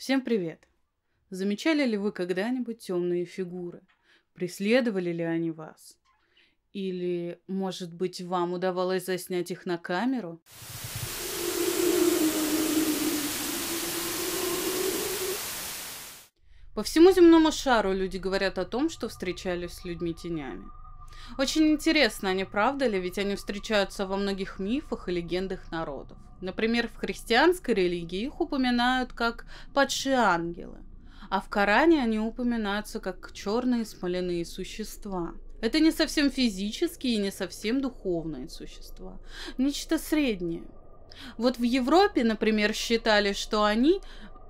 Всем привет! Замечали ли вы когда-нибудь темные фигуры? Преследовали ли они вас? Или, может быть, вам удавалось заснять их на камеру? По всему земному шару люди говорят о том, что встречались с людьми-тенями. Очень интересно, а не правда ли, ведь они встречаются во многих мифах и легендах народов. Например, в христианской религии их упоминают как падшие ангелы, а в Коране они упоминаются как черные смоляные существа. Это не совсем физические и не совсем духовные существа, нечто среднее. Вот в Европе, например, считали, что они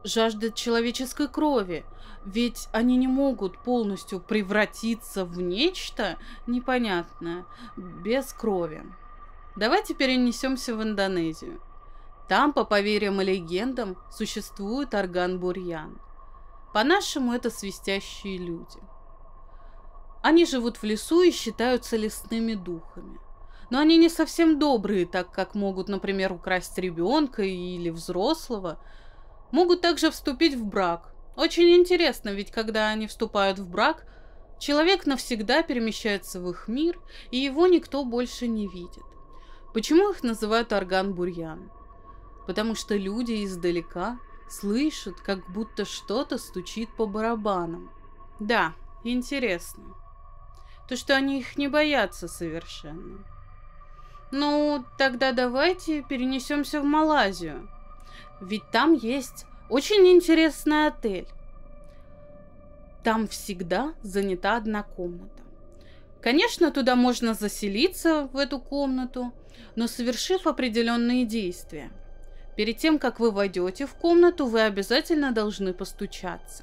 жаждут человеческой крови, ведь они не могут полностью превратиться в нечто непонятное без крови. Давайте перенесемся в Индонезию. Там, по поверьям и легендам, существует орган-бурьян. По-нашему это свистящие люди. Они живут в лесу и считаются лесными духами. Но они не совсем добрые, так как могут, например, украсть ребенка или взрослого. Могут также вступить в брак. Очень интересно, ведь когда они вступают в брак, человек навсегда перемещается в их мир, и его никто больше не видит. Почему их называют орган-бурьян? потому что люди издалека слышат, как будто что-то стучит по барабанам. Да, интересно. То, что они их не боятся совершенно. Ну, тогда давайте перенесемся в Малайзию. Ведь там есть очень интересный отель. Там всегда занята одна комната. Конечно, туда можно заселиться в эту комнату, но совершив определенные действия. Перед тем, как вы войдете в комнату, вы обязательно должны постучаться.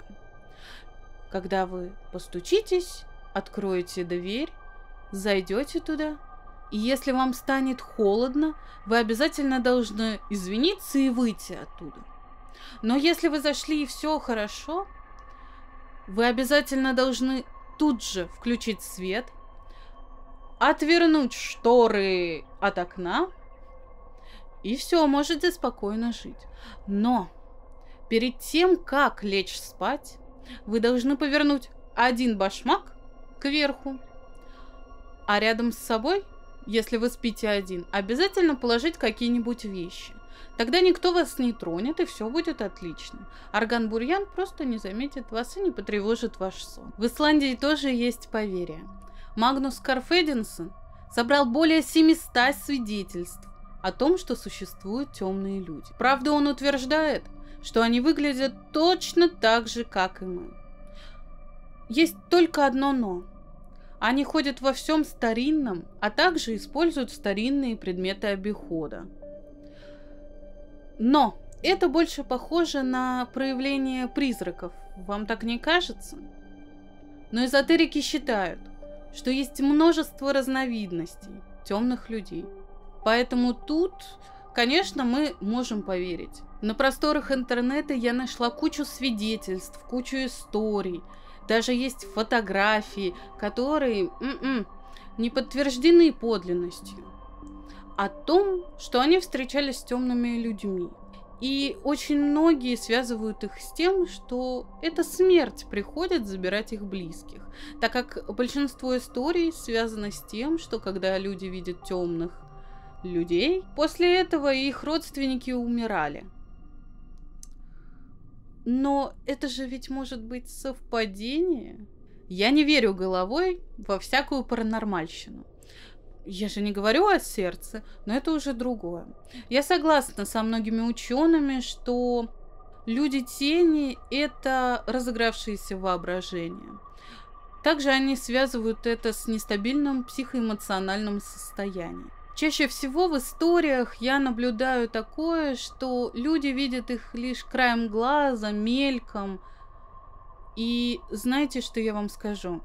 Когда вы постучитесь, откроете дверь, зайдете туда, и если вам станет холодно, вы обязательно должны извиниться и выйти оттуда. Но если вы зашли и все хорошо, вы обязательно должны тут же включить свет, отвернуть шторы от окна и все, можете спокойно жить. Но перед тем, как лечь спать, вы должны повернуть один башмак кверху, а рядом с собой, если вы спите один, обязательно положить какие-нибудь вещи. Тогда никто вас не тронет, и все будет отлично. Орган бурьян просто не заметит вас и не потревожит ваш сон. В Исландии тоже есть поверье. Магнус Карфединсон собрал более 700 свидетельств о том, что существуют темные люди. Правда, он утверждает, что они выглядят точно так же, как и мы. Есть только одно «но». Они ходят во всем старинном, а также используют старинные предметы обихода. Но это больше похоже на проявление призраков, вам так не кажется? Но эзотерики считают, что есть множество разновидностей темных людей – Поэтому тут, конечно, мы можем поверить. На просторах интернета я нашла кучу свидетельств, кучу историй. Даже есть фотографии, которые м-м, не подтверждены подлинностью. О том, что они встречались с темными людьми. И очень многие связывают их с тем, что эта смерть приходит забирать их близких, так как большинство историй связано с тем, что когда люди видят темных, людей. После этого их родственники умирали. Но это же ведь может быть совпадение. Я не верю головой во всякую паранормальщину. Я же не говорю о сердце, но это уже другое. Я согласна со многими учеными, что люди тени – это разыгравшееся воображение. Также они связывают это с нестабильным психоэмоциональным состоянием. Чаще всего в историях я наблюдаю такое, что люди видят их лишь краем глаза, мельком. И знаете, что я вам скажу?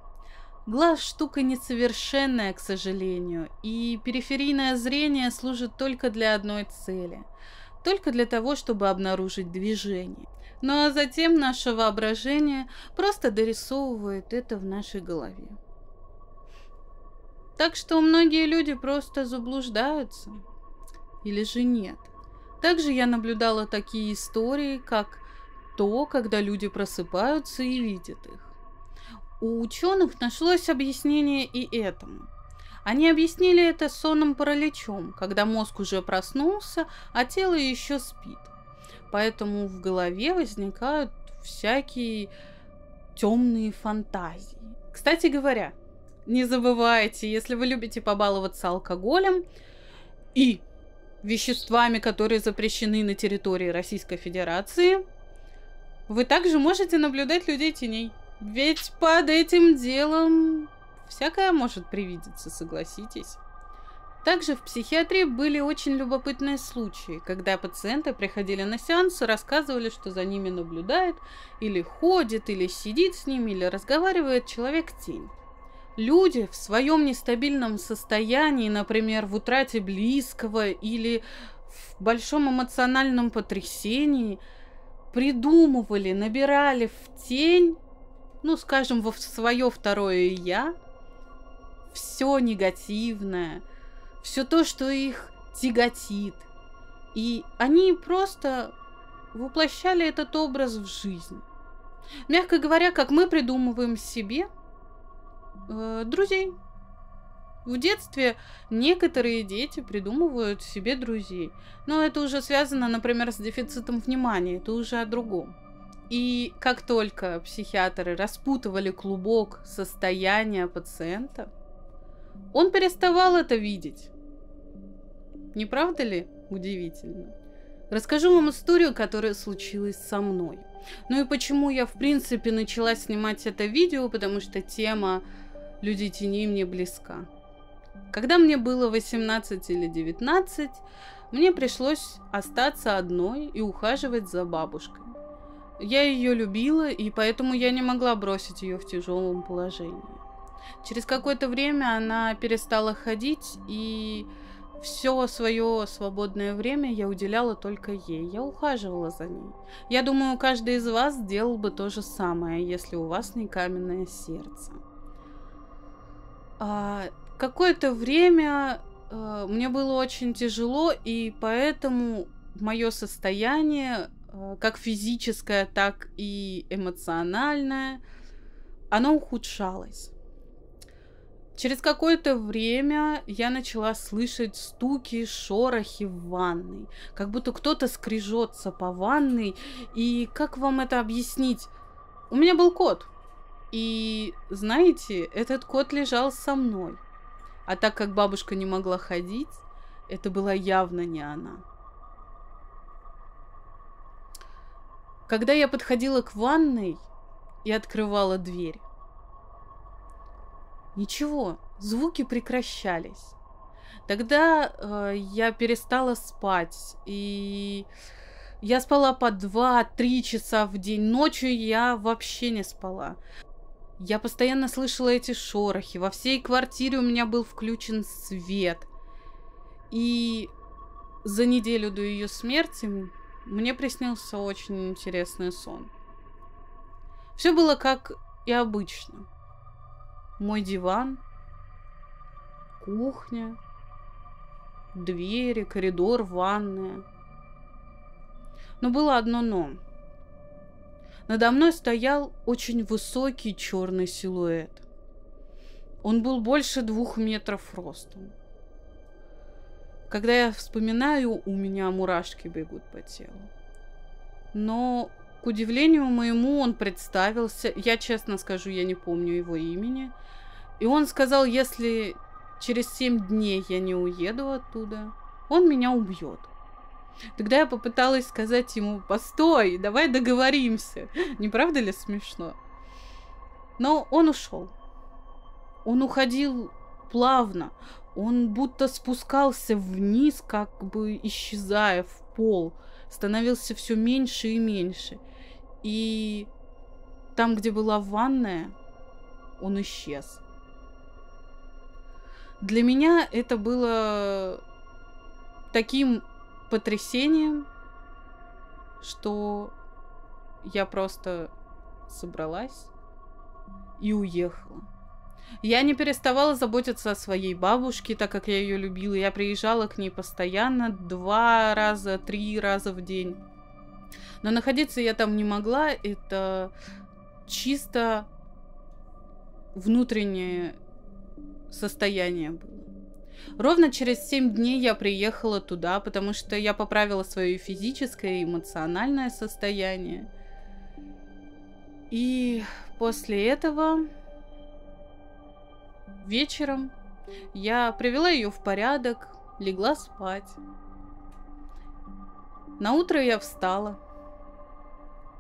Глаз штука несовершенная, к сожалению, и периферийное зрение служит только для одной цели. Только для того, чтобы обнаружить движение. Ну а затем наше воображение просто дорисовывает это в нашей голове. Так что многие люди просто заблуждаются. Или же нет. Также я наблюдала такие истории, как то, когда люди просыпаются и видят их. У ученых нашлось объяснение и этому. Они объяснили это сонным параличом, когда мозг уже проснулся, а тело еще спит. Поэтому в голове возникают всякие темные фантазии. Кстати говоря, не забывайте, если вы любите побаловаться алкоголем и веществами, которые запрещены на территории Российской Федерации, вы также можете наблюдать людей теней. Ведь под этим делом всякое может привидеться, согласитесь. Также в психиатрии были очень любопытные случаи, когда пациенты приходили на сеанс и рассказывали, что за ними наблюдает, или ходит, или сидит с ними, или разговаривает человек-тень. Люди в своем нестабильном состоянии, например, в утрате близкого или в большом эмоциональном потрясении, придумывали, набирали в тень, ну, скажем, во свое второе «я», все негативное, все то, что их тяготит. И они просто воплощали этот образ в жизнь. Мягко говоря, как мы придумываем себе – э, друзей. В детстве некоторые дети придумывают себе друзей. Но это уже связано, например, с дефицитом внимания. Это уже о другом. И как только психиатры распутывали клубок состояния пациента, он переставал это видеть. Не правда ли удивительно? Расскажу вам историю, которая случилась со мной. Ну и почему я, в принципе, начала снимать это видео, потому что тема «Люди тени мне близка. Когда мне было 18 или 19, мне пришлось остаться одной и ухаживать за бабушкой. Я ее любила, и поэтому я не могла бросить ее в тяжелом положении. Через какое-то время она перестала ходить, и все свое свободное время я уделяла только ей. Я ухаживала за ней. Я думаю, каждый из вас сделал бы то же самое, если у вас не каменное сердце. А, какое-то время а, мне было очень тяжело, и поэтому мое состояние, а, как физическое, так и эмоциональное, оно ухудшалось. Через какое-то время я начала слышать стуки, шорохи в ванной. Как будто кто-то скрижется по ванной. И как вам это объяснить? У меня был кот. И знаете, этот кот лежал со мной. А так как бабушка не могла ходить, это была явно не она. Когда я подходила к ванной и открывала дверь, ничего, звуки прекращались. Тогда э, я перестала спать, и я спала по 2-3 часа в день. Ночью я вообще не спала. Я постоянно слышала эти шорохи. Во всей квартире у меня был включен свет. И за неделю до ее смерти мне приснился очень интересный сон. Все было как и обычно. Мой диван, кухня, двери, коридор, ванная. Но было одно но. Надо мной стоял очень высокий черный силуэт. Он был больше двух метров ростом. Когда я вспоминаю, у меня мурашки бегут по телу. Но, к удивлению моему, он представился. Я, честно скажу, я не помню его имени. И он сказал, если через семь дней я не уеду оттуда, он меня убьет. Тогда я попыталась сказать ему, постой, давай договоримся. Не правда ли смешно? Но он ушел. Он уходил плавно. Он будто спускался вниз, как бы исчезая в пол. Становился все меньше и меньше. И там, где была ванная, он исчез. Для меня это было таким потрясением, что я просто собралась и уехала. Я не переставала заботиться о своей бабушке, так как я ее любила. Я приезжала к ней постоянно, два раза, три раза в день. Но находиться я там не могла. Это чисто внутреннее состояние было. Ровно через 7 дней я приехала туда, потому что я поправила свое физическое и эмоциональное состояние. И после этого вечером я привела ее в порядок, легла спать. На утро я встала,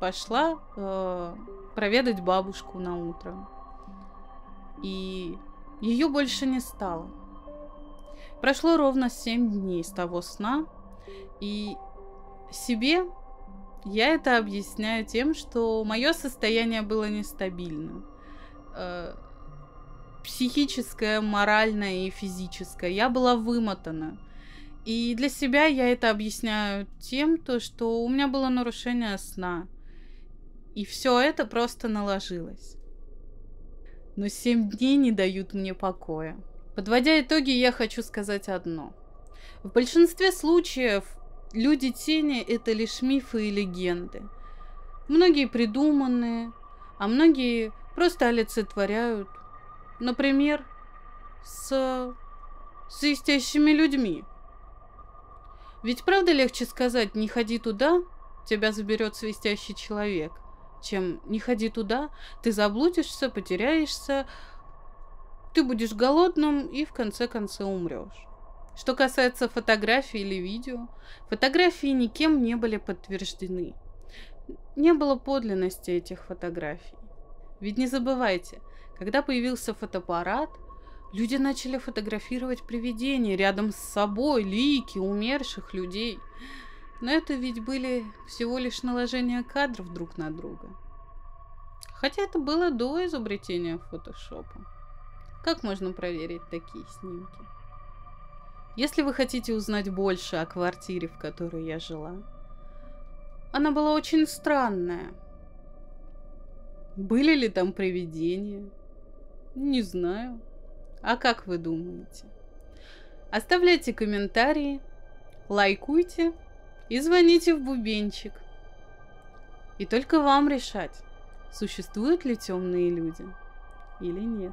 пошла э, проведать бабушку на утро, и ее больше не стало. Прошло ровно 7 дней с того сна, и себе я это объясняю тем, что мое состояние было нестабильным. Э, психическое, моральное и физическое. Я была вымотана. И для себя я это объясняю тем, то, что у меня было нарушение сна. И все это просто наложилось. Но семь дней не дают мне покоя. Подводя итоги, я хочу сказать одно. В большинстве случаев люди тени – это лишь мифы и легенды. Многие придуманные, а многие просто олицетворяют. Например, с... с истящими людьми. Ведь правда легче сказать «не ходи туда», тебя заберет свистящий человек, чем «не ходи туда», ты заблудишься, потеряешься, ты будешь голодным и в конце конца умрешь. Что касается фотографий или видео, фотографии никем не были подтверждены. Не было подлинности этих фотографий. Ведь не забывайте, когда появился фотоаппарат, люди начали фотографировать привидения рядом с собой, лики умерших людей. Но это ведь были всего лишь наложения кадров друг на друга. Хотя это было до изобретения фотошопа. Как можно проверить такие снимки? Если вы хотите узнать больше о квартире, в которой я жила, она была очень странная. Были ли там привидения? Не знаю. А как вы думаете? Оставляйте комментарии, лайкуйте и звоните в бубенчик. И только вам решать, существуют ли темные люди или нет.